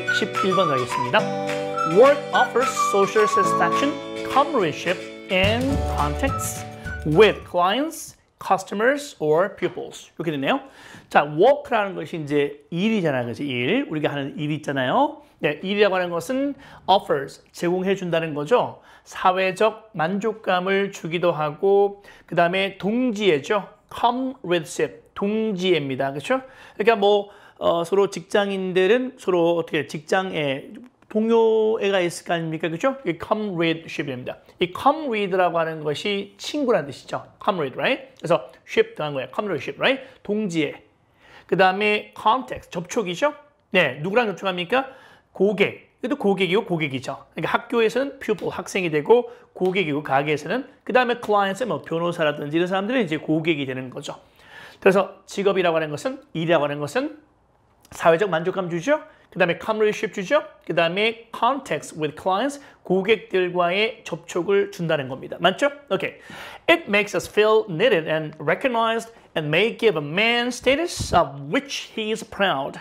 111번 가겠습니다. Work offers social satisfaction, comradeship, and contacts with clients, customers, or pupils. 이렇게 되네요. 자, work라는 것이 이제 일이잖아요. 그지 일. 우리가 하는 일이 있잖아요. 네, 일이라고 하는 것은 offers, 제공해 준다는 거죠. 사회적 만족감을 주기도 하고 그 다음에 동지애죠. come with ship, 동지애입니다. 그렇죠? 그러니까 뭐 어, 서로 직장인들은 서로 어떻게 직장에 동료애가 있을 거 아닙니까? 그죠? 이게 comradeship입니다. 이 comrade라고 하는 것이 친구라는 뜻이죠. comrade, right? 그래서 ship 당한 거예요. comradeship, right? 동지애. 그 다음에 context, 접촉이죠? 네, 누구랑 접촉합니까? 고객. 그래도 고객이고 고객이죠. 그러니까 학교에서는 pupil, 학생이 되고 고객이고 가게에서는 그 다음에 clients, 뭐 변호사라든지 이런 사람들은 이제 고객이 되는 거죠. 그래서 직업이라고 하는 것은 일이라고 하는 것은 사회적 만족감 주죠. 그 다음에 comradeship 주죠. 그 다음에 contacts with clients, 고객들과의 접촉을 준다는 겁니다. 맞죠? 오케이. It makes us feel needed and recognized and may give a man status of which he is proud.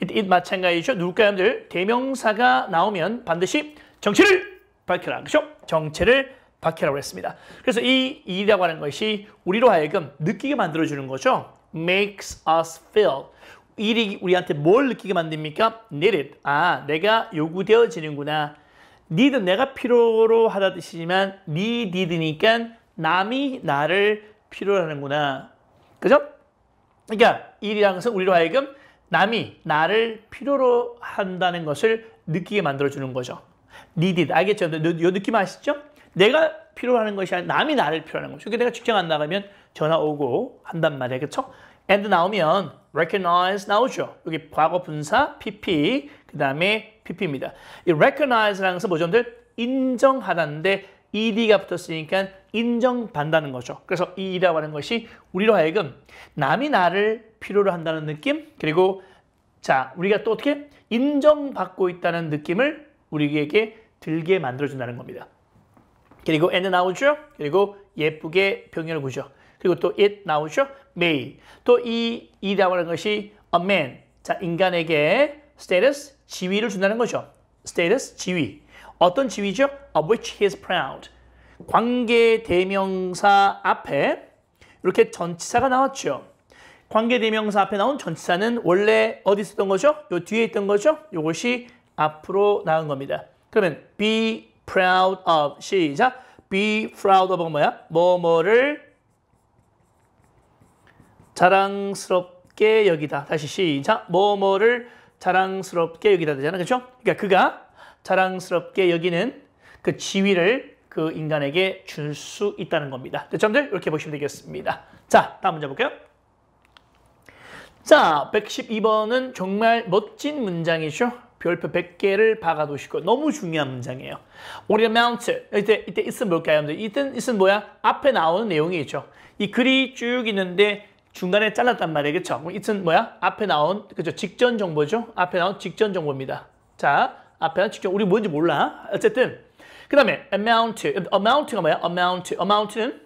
It, it 마찬가지죠. 누가들 대명사가 나오면 반드시 정체를 밝혀라. 그죠? 정체를 밝혀라고 했습니다. 그래서 이 일이라고 하는 것이 우리로 하여금 느끼게 만들어주는 거죠. makes us feel. 일이 우리한테 뭘 느끼게 만듭니까? need it. 아, 내가 요구되어지는구나. need은 내가 필요로 하다 뜻이지만 needed니까 남이 나를 필요로 하는구나. 그죠? 그러니까 일이라는 것은 우리로 하여금 남이 나를 필요로 한다는 것을 느끼게 만들어주는 거죠. needed. 알겠죠? 요, 느낌 아시죠? 내가 필요하는 로 것이 아니라 남이 나를 필요하는 로 거죠. 그러니까 내가 직장 안 나가면 전화 오고 한단 말이에요. 그렇죠? and 나오면 recognize 나오죠. 여기 과거 분사 PP 그 다음에 PP입니다. 이 recognize라는 것은 뭐죠? 인정하다는데 ed가 붙었으니까 인정받는다는 거죠. 그래서 e 이라고 하는 것이 우리로 하여금 남이 나를 필요로 한다는 느낌 그리고 자 우리가 또 어떻게 인정받고 있다는 느낌을 우리에게 들게 만들어준다는 겁니다. 그리고 n 나오죠. 그리고 예쁘게 병렬 구죠. 그리고 또 it 나오죠? m a 또이 이라고 하는 것이 a man. 자, 인간에게 status, 지위를 준다는 거죠. status, 지위. 어떤 지위죠? of which he is proud. 관계 대명사 앞에 이렇게 전치사가 나왔죠. 관계 대명사 앞에 나온 전치사는 원래 어디 있었던 거죠? 요 뒤에 있던 거죠? 요것이 앞으로 나온 겁니다. 그러면 be proud of 시작. be proud of 뭐야? 뭐뭐를 자랑스럽게 여기다. 다시 시작. 뭐뭐를 자랑스럽게 여기다 되잖아. 그렇죠? 그러니까 그가 자랑스럽게 여기는 그 지위를 그 인간에게 줄 수 있다는 겁니다. 대점들 이렇게 보시면 되겠습니다. 자, 다음 문제 볼게요. 자, 112번은 정말 멋진 문장이죠. 별표 100개를 박아두시고 너무 중요한 문장이에요. What amount? 이때, 이때 있으면 뭘까요? 이때 있으면 뭐야? 앞에 나오는 내용이 있죠. 이 글이 쭉 있는데 중간에 잘랐단 말이에요. 그쵸? 이 t 뭐야? 앞에 나온, 그죠? 직전 정보죠? 앞에 나온 직전 정보입니다. 자, 앞에 나온 직전, 우리 뭔지 몰라. 어쨌든, 그 다음에 amount, amount가 뭐야? amount, amount는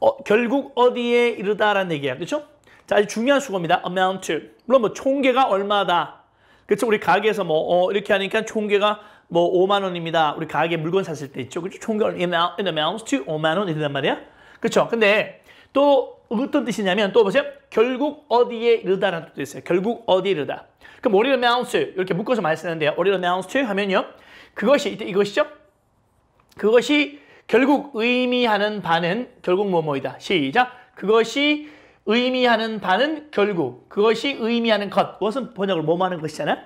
어, 결국 어디에 이르다라는 얘기야. 그렇죠? 자, 아주 중요한 수고입니다. amount. 물론 뭐 총계가 얼마다. 그렇죠? 우리 가게에서 뭐 어, 이렇게 하니까 총계가 뭐 5만 원입니다. 우리 가게 물건 샀을 때 있죠. 그렇죠? 총계 amount, amount to 5만 원이 된단 말이야. 그렇죠? 근데 또 어떤 뜻이냐면 또 보세요. 결국 어디에 이르다라는 뜻도 있어요. 결국 어디에 이르다. 그럼 리 h a t it o u n t s 이렇게 묶어서 말이 쓰는데요. what it amounts to 하면요. 그것이 이때 이것이죠. 그것이 결국 의미하는 바는 결국 뭐뭐이다. 시작. 그것이 의미하는 바는 결국 그것이 의미하는 것. 그것은 번역을 뭐뭐하는 것이잖아.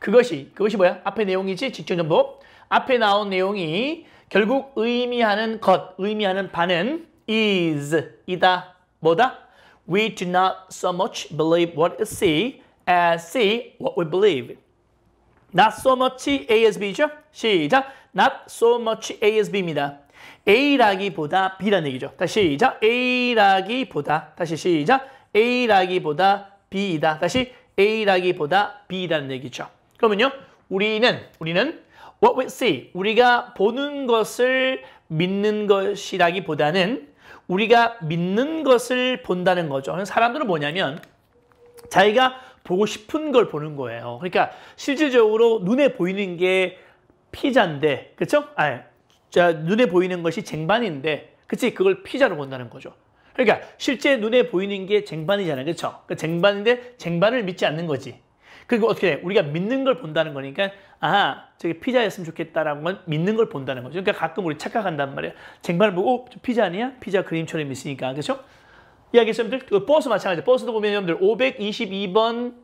그것이 그것이 뭐야? 앞에 내용이지 직전 정보. 앞에 나온 내용이 결국 의미하는 것, 의미하는 바는 is 이다. 뭐다? We do not so much believe what is C as C what we believe. Not so much A as B죠? 시작. Not so much A as B입니다. A라기보다 B라는 얘기죠. 다시 시작. A라기보다 다시 시작. A라기보다 B이다. 다시 A라기보다 B라는 얘기죠. 그러면요. 우리는 우리는 what we see 우리가 보는 것을 믿는 것이라기보다는 우리가 믿는 것을 본다는 거죠. 사람들은 뭐냐면 자기가 보고 싶은 걸 보는 거예요. 그러니까 실질적으로 눈에 보이는 게 피자인데, 그렇죠? 자 눈에 보이는 것이 쟁반인데, 그치? 그걸 피자로 본다는 거죠. 그러니까 실제 눈에 보이는 게 쟁반이잖아요, 그렇죠? 그 쟁반인데 쟁반을 믿지 않는 거지. 그리고 어떻게 돼? 우리가 믿는 걸 본다는 거니까 아하 저게 피자였으면 좋겠다라는 건 믿는 걸 본다는 거죠. 그러니까 가끔 우리 착각한단 말이에요. 쟁반을 보고 어, 피자 아니야? 피자 그림처럼 있으니까 그렇죠? 이야기죠 여러분들? 그 버스 마찬가지 버스도 보면 여러분들 522번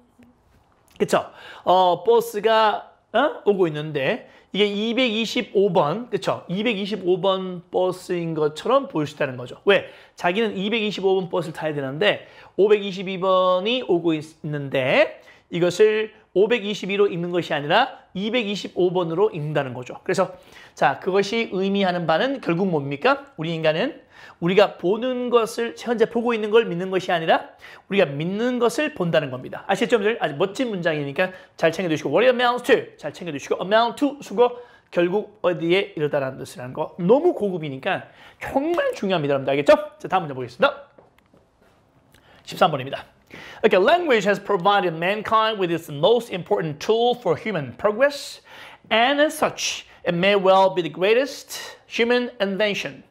그쵸? 어, 버스가 어? 오고 있는데 이게 225번, 그쵸? 225번 버스인 것처럼 보일 수 있다는 거죠. 왜? 자기는 225번 버스를 타야 되는데 522번이 오고 있는데 이것을 522로 읽는 것이 아니라 225번으로 읽는다는 거죠. 그래서 자 그것이 의미하는 바는 결국 뭡니까? 우리 인간은 우리가 보는 것을 현재 보고 있는 걸 믿는 것이 아니라 우리가 믿는 것을 본다는 겁니다. 아시죠? 여러분들 아주 멋진 문장이니까 잘 챙겨두시고 what amount to 잘 챙겨두시고 amount to 수고 결국 어디에 이르다라는 뜻을 하는 거 너무 고급이니까 정말 중요합니다. 여러분들 알겠죠? 자 다음 문제 보겠습니다. 13번입니다. Okay, language has provided mankind with its most important tool for human progress, and as such, it may well be the greatest human invention.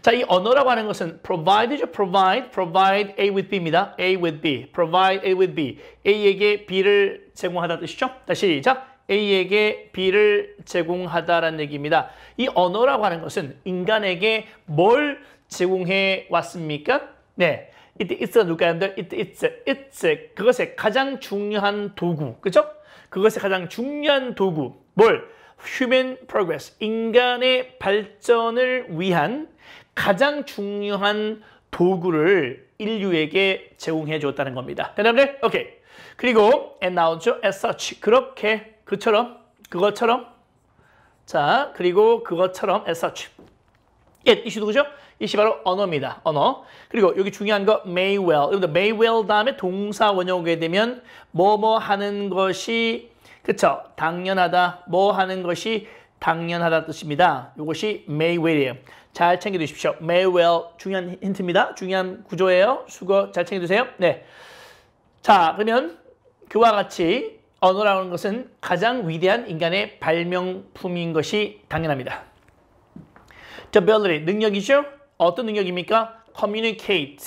자, 이 언어라고 하는 것은 provide, provide, provide A with B입니다. A with B, provide A with B. A에게 B를 제공하다 뜻이죠. 다시 시작. A에게 B를 제공하다라는 얘기입니다. 이 언어라고 하는 것은 인간에게 뭘 제공해 왔습니까? 네, 이때 it가 누가 여러분들? it, it's, it's 그것의 가장 중요한 도구, 그죠 그것의 가장 중요한 도구, 뭘? human progress, 인간의 발전을 위한 가장 중요한 도구를 인류에게 제공해 주었다는 겁니다. 여러분들, 오케이. 그리고 and 나오죠? as such, 그렇게, 그처럼, 그것처럼, 자, 그리고 그것처럼 as such. 예, 이슈도 그죠? 이시 바로 언어입니다. 언어. 그리고 여기 중요한 거 may well. 여러분들 may well 다음에 동사 원형 오게 되면 뭐뭐 하는 것이 그쵸? 당연하다. 뭐 하는 것이 당연하다 뜻입니다. 이것이 may well이에요. 잘 챙겨두십시오. may well 중요한 힌트입니다. 중요한 구조예요. 수고잘 챙겨두세요. 네. 자 그러면 그와 같이 언어라는 것은 가장 위대한 인간의 발명품인 것이 당연합니다. ability 능력이죠. 어떤 능력입니까? communicate,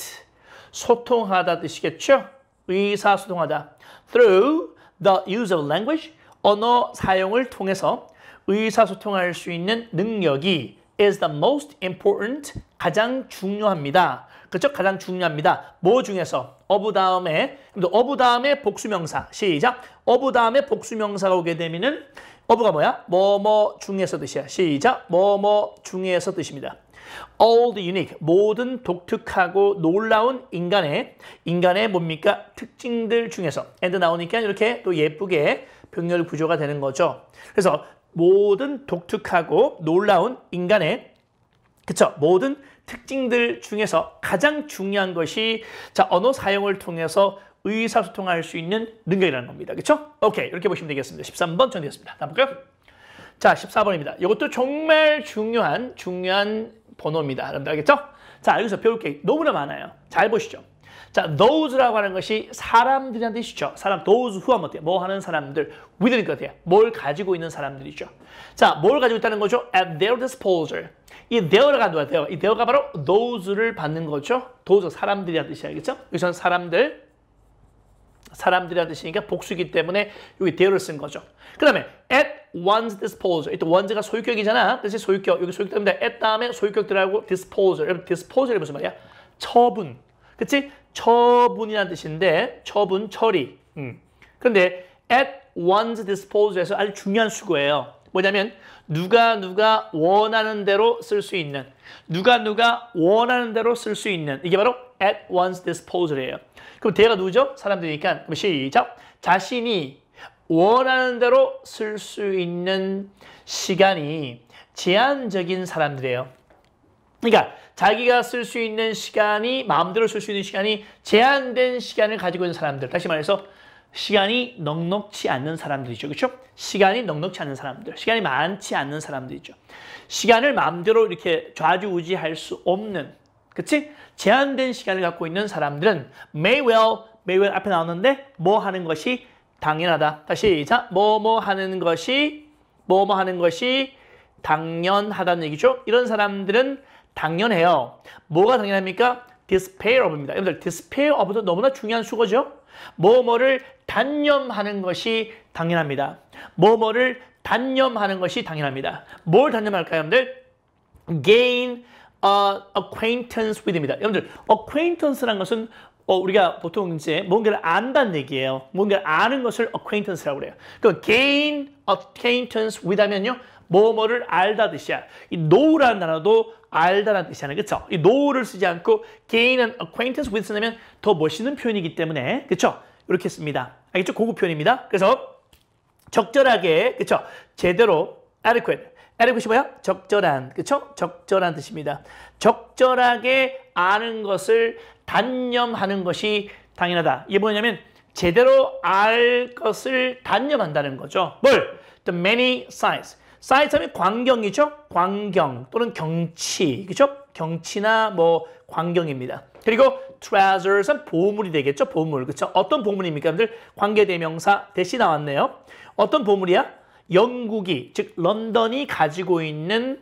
소통하다 뜻이겠죠? 의사소통하다. through the use of language, 언어 사용을 통해서 의사소통할 수 있는 능력이 is the most important, 가장 중요합니다. 그렇죠? 가장 중요합니다. 뭐 중에서? 어부 다음에, 어부 다음에 복수명사. 시작. 어부 다음에 복수명사가 오게 되면은 어부가 뭐야? 뭐뭐 중에서 뜻이야. 시작. 뭐뭐 중에서 뜻입니다. all the unique 모든 독특하고 놀라운 인간의 인간의 뭡니까 특징들 중에서 and 나오니까 이렇게 또 예쁘게 병렬 구조가 되는 거죠. 그래서 모든 독특하고 놀라운 인간의 그쵸 모든 특징들 중에서 가장 중요한 것이 자 언어 사용을 통해서 의사소통할 수 있는 능력이라는 겁니다. 그렇죠? 오케이 이렇게 보시면 되겠습니다. 13번 정리했습니다. 다음 볼까요? 자 14번입니다. 이것도 정말 중요한 중요한 번호입니다. 여러분들 알겠죠? 자, 여기서 배울 게 너무나 많아요. 잘 보시죠. 자, those라고 하는 것이 사람들이란 뜻이죠. 사람, those who 하면 어때요? 뭐 하는 사람들. with니까 어때요? 뭘 가지고 있는 사람들이죠. 자, 뭘 가지고 있다는 거죠? at their disposal. 이 their가 누가 돼요? 이 their가 바로 those를 받는 거죠. those, 사람들이란 뜻이 알겠죠? 여기서는 사람들, 사람들이란 뜻이니까 복수기 때문에 여기 t 어를쓴 거죠. 그 다음에 at once disposed. 이때 once가 소유격이잖아. 뜻이 소유격. 여기 소유격입니다. at 다음에 소유격 들어고 disposed. 여러분 disposed이 무슨 말이야? 처분. 그치? 처분이란 뜻인데 처분, 처리. 음. 그데 at one's disposal에서 아주 중요한 수고예요. 뭐냐면 누가 누가 원하는 대로 쓸 수 있는 누가 누가 원하는 대로 쓸 수 있는 이게 바로 at one's disposal이에요. 그럼 대가 누구죠? 사람들이니까 그럼 시작 자신이 원하는 대로 쓸 수 있는 시간이 제한적인 사람들이에요. 그러니까 자기가 쓸 수 있는 시간이 마음대로 쓸 수 있는 시간이 제한된 시간을 가지고 있는 사람들 다시 말해서 시간이 넉넉치 않는 사람들이죠. 그렇죠? 시간이 넉넉치 않는 사람들, 시간이 많지 않는 사람들이죠. 시간을 마음대로 이렇게 좌지우지할 수 없는, 그치? 제한된 시간을 갖고 있는 사람들은 may well, may well 앞에 나오는데 뭐 하는 것이 당연하다. 다시 자 뭐뭐 하는 것이 뭐뭐 뭐 하는 것이 당연하다는 얘기죠. 이런 사람들은 당연해요. 뭐가 당연합니까? despair of입니다. 여러분들 despair of도 너무나 중요한 수거죠. 뭐뭐를 단념하는 것이 당연합니다. 뭐뭐를 단념하는 것이 당연합니다. 뭘 단념할까요, 여러분들? gain a acquaintance with입니다. 여러분들 acquaintance란 것은 어, 우리가 보통 이제 뭔가를 안다는 얘기예요. 뭔가를 아는 것을 acquaintance라고 그래요. 그 gain acquaintance with 하면요. 뭐뭐를 알다 뜻이야. 이 know라는 단어도 알다라는 뜻이잖아요. 그쵸? 이 know를 쓰지 않고 gain and acquaintance with 쓰면 더 멋있는 표현이기 때문에 그렇죠 이렇게 씁니다. 알겠죠? 고급 표현입니다. 그래서 적절하게 그렇죠 제대로 adequate adequate이 뭐야? 적절한 그렇죠 적절한 뜻입니다. 적절하게 아는 것을 단념하는 것이 당연하다. 이게 뭐냐면 제대로 알 것을 단념한다는 거죠. 뭘? The many sights. sights 하면 광경이죠. 광경 또는 경치. 그죠? 경치나 뭐 광경입니다. 그리고 treasures은 보물이 되겠죠. 보물. 그렇죠? 어떤 보물입니까? 여러분들 관계대명사 대시 나왔네요. 어떤 보물이야? 영국이 즉 런던이 가지고 있는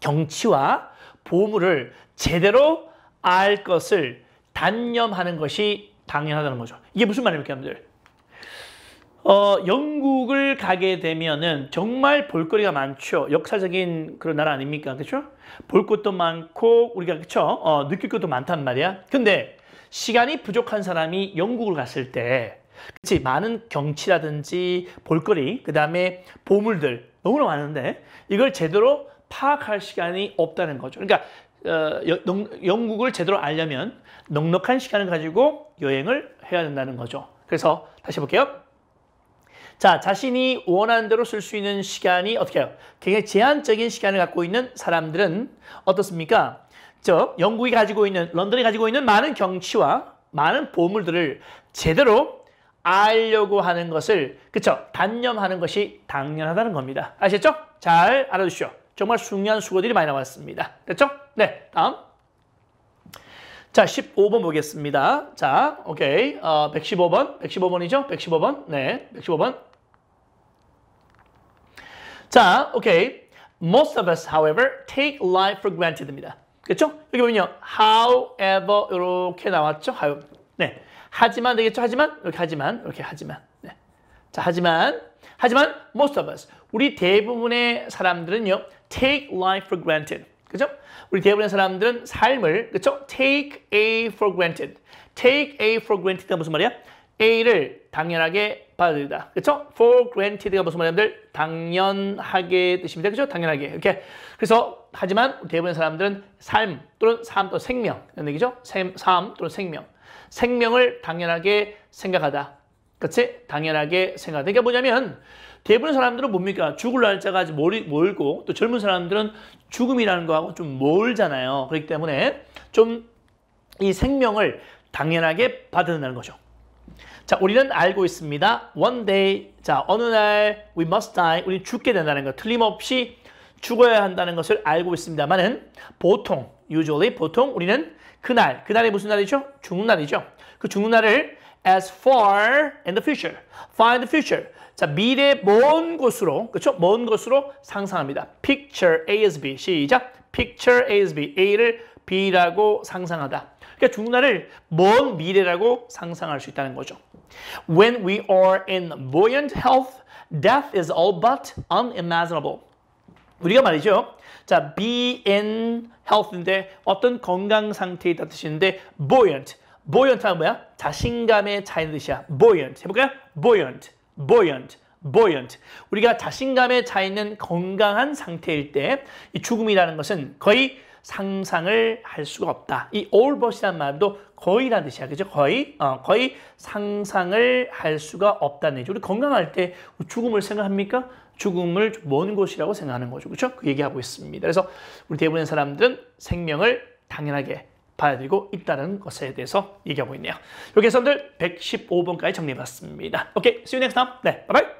경치와 보물을 제대로 알 것을 단념하는 것이 당연하다는 거죠. 이게 무슨 말입니까, 여러분들? 어, 영국을 가게 되면은 정말 볼거리가 많죠. 역사적인 그런 나라 아닙니까? 그렇죠? 볼 것도 많고 우리가 그렇죠? 어, 느낄 것도 많단 말이야. 근데 시간이 부족한 사람이 영국을 갔을 때 그치 많은 경치라든지 볼거리 그다음에 보물들 너무나 많은데 이걸 제대로 파악할 시간이 없다는 거죠. 그러니까 어, 영국을 제대로 알려면 넉넉한 시간을 가지고 여행을 해야 된다는 거죠. 그래서 다시 볼게요. 자, 자신이 원하는 대로 쓸 수 있는 시간이 어떻게 해요? 굉장히 제한적인 시간을 갖고 있는 사람들은 어떻습니까? 즉, 영국이 가지고 있는, 런던이 가지고 있는 많은 경치와 많은 보물들을 제대로 알려고 하는 것을, 그쵸? 단념하는 것이 당연하다는 겁니다. 아셨죠? 잘 알아두십시오. 정말 중요한 수고들이 많이 나왔습니다. 됐죠? 네, 다음. 자, 15번 보겠습니다. 자, 오케이. 어, 115번. 115번이죠? 115번. 네, 115번. 자, 오케이. Most of us, however, take life for granted입니다. 그렇죠? 여기 보면요. however 이렇게 나왔죠? how. 네. 하지만 되겠죠? 하지만 이렇게 하지만 이렇게 하지만. 네. 자, 하지만 하지만 most of us 우리 대부분의 사람들은요. take life for granted. 그죠? 우리 대부분의 사람들은 삶을 그죠 take A for granted. take A for granted가 무슨 말이야? A를 당연하게 받아들이다. 그죠 for granted가 무슨 말이냐면 당연하게 뜻입니다. 그죠 당연하게. 이렇게. 그래서 하지만 대부분의 사람들은 삶 또는 삶 또는 생명 이런 얘기죠. 삶, 삶 또는 생명. 생명을 당연하게 생각하다. 그렇지? 당연하게 생각하다. 그러니까 뭐냐면 대부분 사람들은 뭡니까? 죽을 날짜가 아직 멀고 또 젊은 사람들은 죽음이라는 거하고 좀 멀잖아요. 그렇기 때문에 좀 이 생명을 당연하게 받아다는 거죠. 자, 우리는 알고 있습니다. One day, 자, 어느 날 we must die, 우리 죽게 된다는 거 틀림없이 죽어야 한다는 것을 알고 있습니다만은 보통, usually, 보통 우리는 그날, 그날이 무슨 날이죠? 죽는 날이죠. 그 죽는 날을 as far in the future, f in the future, 자, 미래 먼 곳으로, 그렇죠? 먼 곳으로 상상합니다. Picture A as B. 시작. Picture A as B. A를 B라고 상상하다. 그러니까 중국나를 먼 미래라고 상상할 수 있다는 거죠. When we are in buoyant health, death is all but unimaginable. 우리가 말이죠. 자, be in health인데 어떤 건강 상태에 있다 뜻인데 buoyant. buoyant란 뭐야? 자신감에 차이는 뜻이야. buoyant. 해볼까요? buoyant. buoyant, buoyant. 우리가 자신감에 차 있는 건강한 상태일 때이 죽음이라는 것은 거의 상상을 할 수가 없다. 이 all b u t 이란 말도 거의란 뜻이야. 그죠? 거의, 어, 거의 상상을 할 수가 없다는 얘기죠. 우리 건강할 때 죽음을 생각합니까? 죽음을 먼 곳이라고 생각하는 거죠. 그렇죠? 그 얘기하고 있습니다. 그래서 우리 대부분의 사람들은 생명을 당연하게 받아들이고 있다는 것에 대해서 얘기하고 있네요. 여기 오늘 115번까지 정리해봤습니다. 오케이, see you next time. 네, 바이바이.